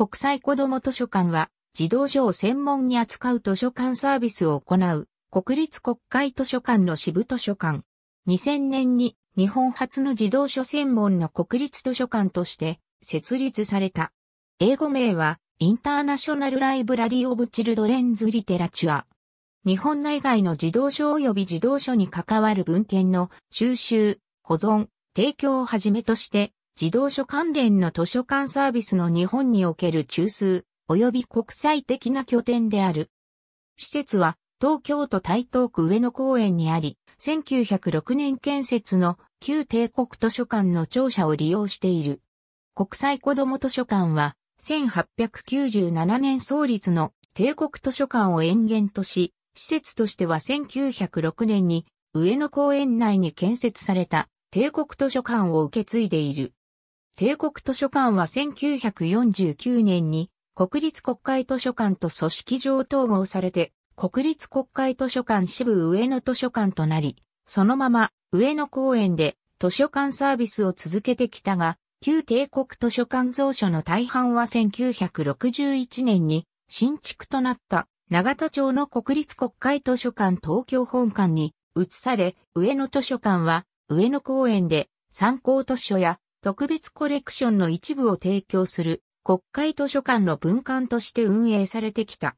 国際子ども図書館は、児童書を専門に扱う図書館サービスを行う、国立国会図書館の支部図書館。2000年に日本初の児童書専門の国立図書館として設立された。英語名は、インターナショナルライブラリー・オブ・チルドレンズ・リテラチュア。日本内外の児童書及び児童書に関わる文献の収集、保存、提供をはじめとして、自動書関連の図書館サービスの日本における中枢、及び国際的な拠点である。施設は東京都台東区上野公園にあり、1906年建設の旧帝国図書館の庁舎を利用している。国際子ども図書館は、1897年創立の帝国図書館を延元とし、施設としては1906年に上野公園内に建設された帝国図書館を受け継いでいる。帝国図書館は1949年に国立国会図書館と組織上統合されて、国立国会図書館支部上野図書館となり、そのまま上野公園で図書館サービスを続けてきたが、旧帝国図書館蔵書の大半は1961年に新築となった長田町の国立国会図書館東京本館に移され、上野図書館は上野公園で参考図書や特別コレクションの一部を提供する国会図書館の文館として運営されてきた。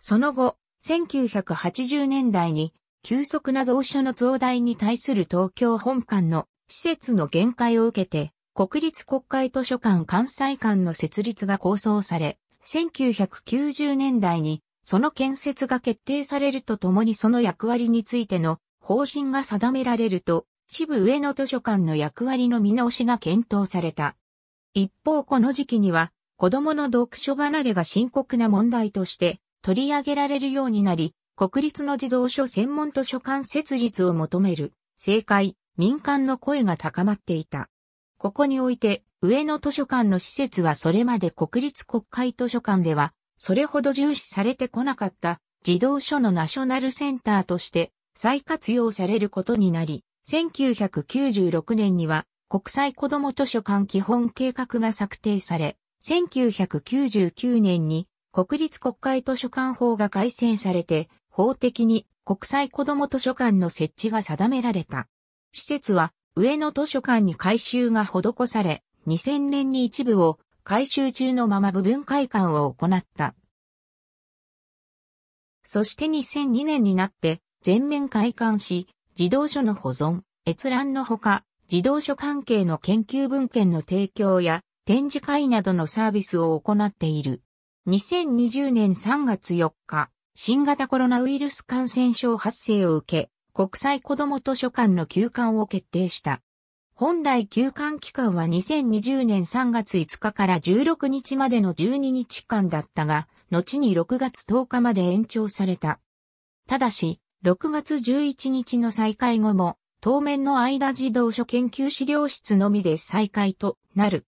その後、1980年代に急速な蔵書の増大に対する東京本館の施設の限界を受けて、国立国会図書館関西館の設立が構想され、1990年代にその建設が決定されるとともにその役割についての方針が定められると、支部上野図書館の役割の見直しが検討された。一方この時期には、子供の読書離れが深刻な問題として取り上げられるようになり、国立の児童書専門図書館設立を求める、政界、民間の声が高まっていた。ここにおいて、上野図書館の施設はそれまで国立国会図書館では、それほど重視されてこなかった、児童書のナショナルセンターとして再活用されることになり、1996年には国際子ども図書館基本計画が策定され、1999年に国立国会図書館法が改正されて、法的に国際子ども図書館の設置が定められた。施設は上野図書館に改修が施され、2000年に一部を改修中のまま部分開館を行った。そして2002年になって全面開館し、児童書の保存、閲覧のほか、児童書関係の研究文献の提供や展示会などのサービスを行っている。2020年3月4日、新型コロナウイルス感染症発生を受け、国際子ども図書館の休館を決定した。本来休館期間は2020年3月5日から16日までの12日間だったが、後に6月10日まで延長された。ただし、6月11日の再開後も、当面の間児童書研究資料室のみで再開となる。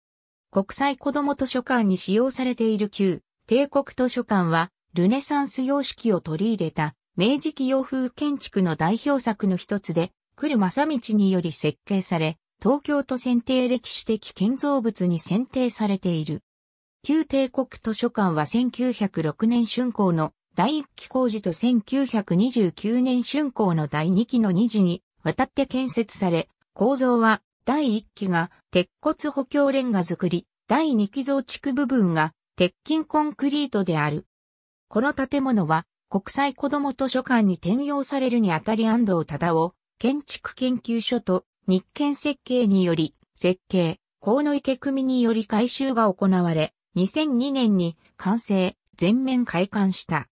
国際子ども図書館に使用されている旧帝国図書館は、ルネサンス様式を取り入れた明治期洋風建築の代表作の一つで、来る正道により設計され、東京都選定歴史的建造物に選定されている。旧帝国図書館は1906年春光の第1期工事と1929年春工の第2期の2次に渡って建設され、構造は第1期が鉄骨補強レンガ作り、第2期増築部分が鉄筋コンクリートである。この建物は国際子ども図書館に転用されるにあたり安藤忠夫建築研究所と日建設計により設計、河野池組により改修が行われ、2002年に完成、全面開館した。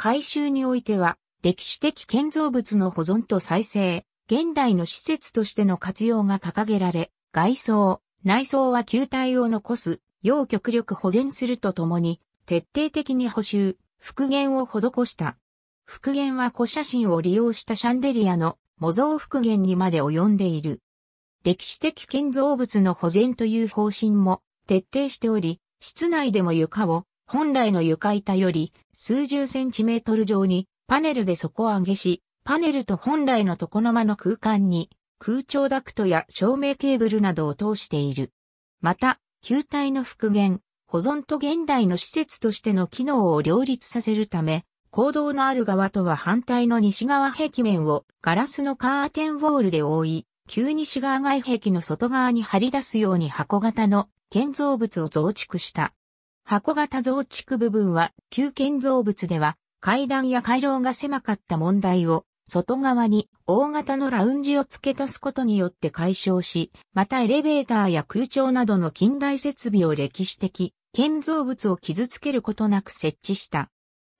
改修においては、歴史的建造物の保存と再生、現代の施設としての活用が掲げられ、外装、内装は球体を残す、要極力保全するとともに、徹底的に補修、復元を施した。復元は古写真を利用したシャンデリアの模造復元にまで及んでいる。歴史的建造物の保全という方針も徹底しており、室内でも床を本来の床板より数十センチメートル上にパネルで底上げし、パネルと本来の床の間の空間に空調ダクトや照明ケーブルなどを通している。また、球体の復元、保存と現代の施設としての機能を両立させるため、行動のある側とは反対の西側壁面をガラスのカーテンウォールで覆い、旧西側外壁の外側に張り出すように箱型の建造物を増築した。箱型増築部分は、旧建造物では、階段や回廊が狭かった問題を、外側に大型のラウンジを付け足すことによって解消し、またエレベーターや空調などの近代設備を歴史的、建造物を傷つけることなく設置した。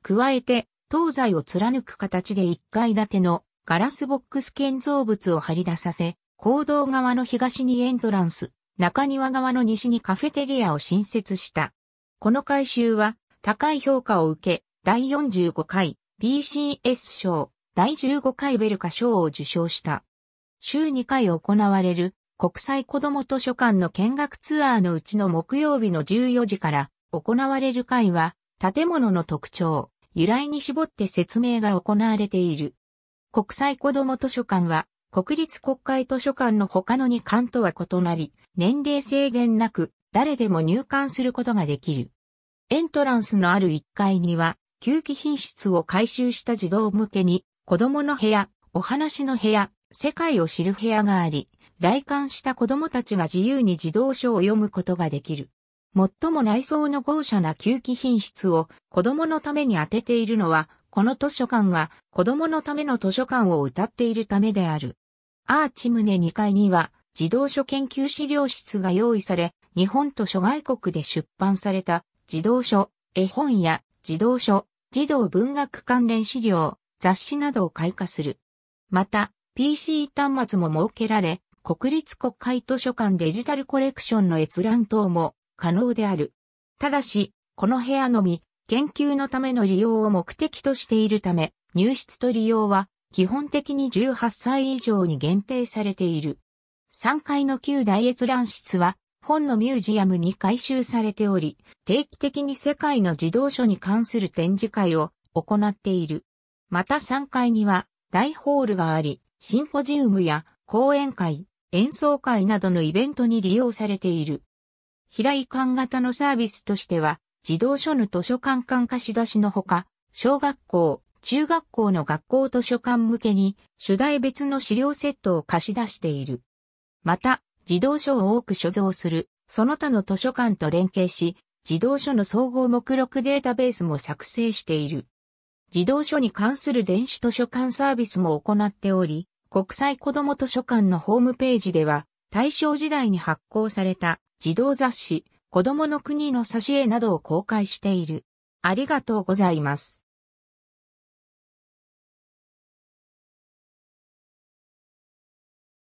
加えて、東西を貫く形で1階建てのガラスボックス建造物を張り出させ、行動側の東にエントランス、中庭側の西にカフェテリアを新設した。この回収は高い評価を受け、第45回 BCS 賞、第15回ベルカ賞を受賞した。週2回行われる国際子ども図書館の見学ツアーのうちの木曜日の14時から行われる会は建物の特徴、由来に絞って説明が行われている。国際子ども図書館は国立国会図書館の他の2館とは異なり、年齢制限なく誰でも入館することができる。エントランスのある1階には、休憩品質を回収した児童向けに、子供の部屋、お話の部屋、世界を知る部屋があり、来館した子供たちが自由に児童書を読むことができる。最も内装の豪奢な休憩品質を子供のために当てているのは、この図書館が子供のための図書館を歌っているためである。アーチ棟2階には児童書研究資料室が用意され、日本と諸外国で出版された児童書、絵本や児童書、児童文学関連資料、雑誌などを開花する。また、PC 端末も設けられ、国立国会図書館デジタルコレクションの閲覧等も可能である。ただし、この部屋のみ、研究のための利用を目的としているため、入室と利用は基本的に18歳以上に限定されている。3階の旧大閲覧室は本のミュージアムに改修されており、定期的に世界の児童書に関する展示会を行っている。また3階には大ホールがあり、シンポジウムや講演会、演奏会などのイベントに利用されている。平井館型のサービスとしては、児童書の図書館館貸し出しのほか、小学校、中学校の学校図書館向けに、主題別の資料セットを貸し出している。また、児童書を多く所蔵する、その他の図書館と連携し、児童書の総合目録データベースも作成している。児童書に関する電子図書館サービスも行っており、国際子ども図書館のホームページでは、大正時代に発行された児童雑誌、子供の国の挿絵などを公開している。ありがとうございます。